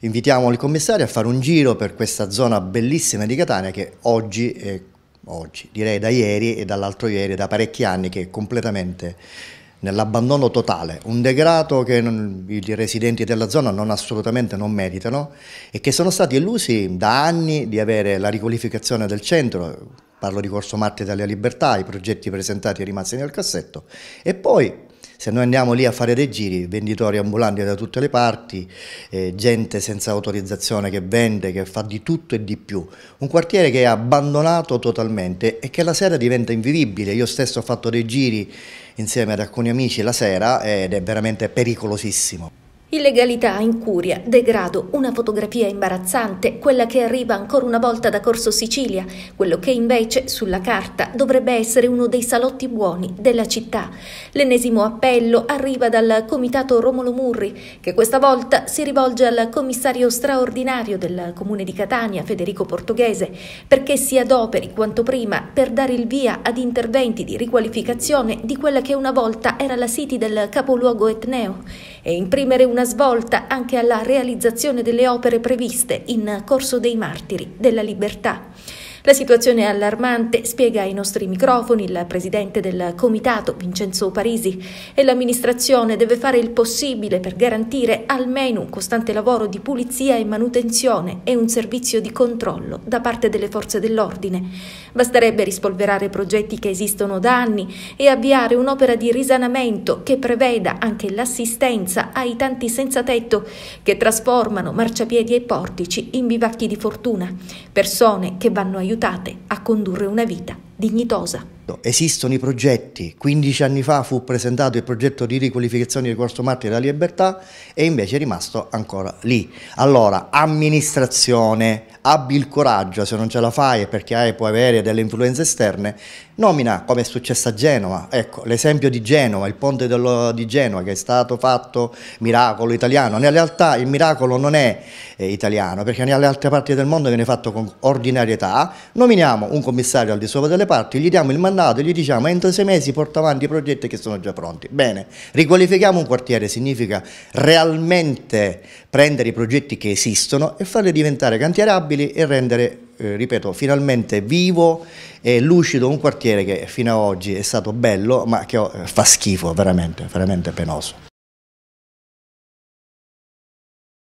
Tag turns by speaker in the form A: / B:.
A: Invitiamo il commissario a fare un giro per questa zona bellissima di Catania che oggi, è, oggi direi da ieri e dall'altro ieri, da parecchi anni, che è completamente nell'abbandono totale, un degrado che non, i residenti della zona non assolutamente non meritano e che sono stati illusi da anni di avere la riqualificazione del centro, parlo di Corso Marte Italia Libertà, i progetti presentati e rimasti nel cassetto, e poi se noi andiamo lì a fare dei giri, venditori ambulanti da tutte le parti, eh, gente senza autorizzazione che vende, che fa di tutto e di più. Un quartiere che è abbandonato totalmente e che la sera diventa invivibile. Io stesso ho fatto dei giri insieme ad alcuni amici la sera ed è veramente pericolosissimo.
B: Illegalità, incuria, degrado, una fotografia imbarazzante, quella che arriva ancora una volta da Corso Sicilia, quello che invece sulla carta dovrebbe essere uno dei salotti buoni della città. L'ennesimo appello arriva dal comitato Romolo Murri, che questa volta si rivolge al commissario straordinario del comune di Catania, Federico Portoghese, perché si adoperi quanto prima per dare il via ad interventi di riqualificazione di quella che una volta era la city del capoluogo etneo e imprimere una svolta anche alla realizzazione delle opere previste in Corso dei Martiri della Libertà. La situazione è allarmante, spiega ai nostri microfoni il presidente del comitato Vincenzo Parisi e l'amministrazione deve fare il possibile per garantire almeno un costante lavoro di pulizia e manutenzione e un servizio di controllo da parte delle forze dell'ordine. Basterebbe rispolverare progetti che esistono da anni e avviare un'opera di risanamento che preveda anche l'assistenza ai tanti senza tetto che trasformano marciapiedi e portici in bivacchi di fortuna, persone che vanno aiutate aiutate a condurre una vita dignitosa.
A: Certo, esistono i progetti, 15 anni fa fu presentato il progetto di riqualificazione di Corso Marti della Libertà e invece è rimasto ancora lì. Allora, amministrazione, abbi il coraggio, se non ce la fai perché hai, puoi avere delle influenze esterne, nomina come è successo a Genova, ecco l'esempio di Genova, il ponte dello, di Genova che è stato fatto miracolo italiano, in realtà il miracolo non è eh, italiano perché nelle altre parti del mondo viene fatto con ordinarietà, nominiamo un commissario al di sopra delle parti, gli diamo il mandato mandato e gli diciamo entro sei mesi porta avanti i progetti che sono già pronti. Bene, riqualifichiamo un quartiere significa realmente prendere i progetti che esistono e farli diventare cantierabili e rendere eh, ripeto, finalmente vivo e lucido un quartiere che fino ad oggi è stato bello, ma che eh, fa schifo, veramente, veramente penoso.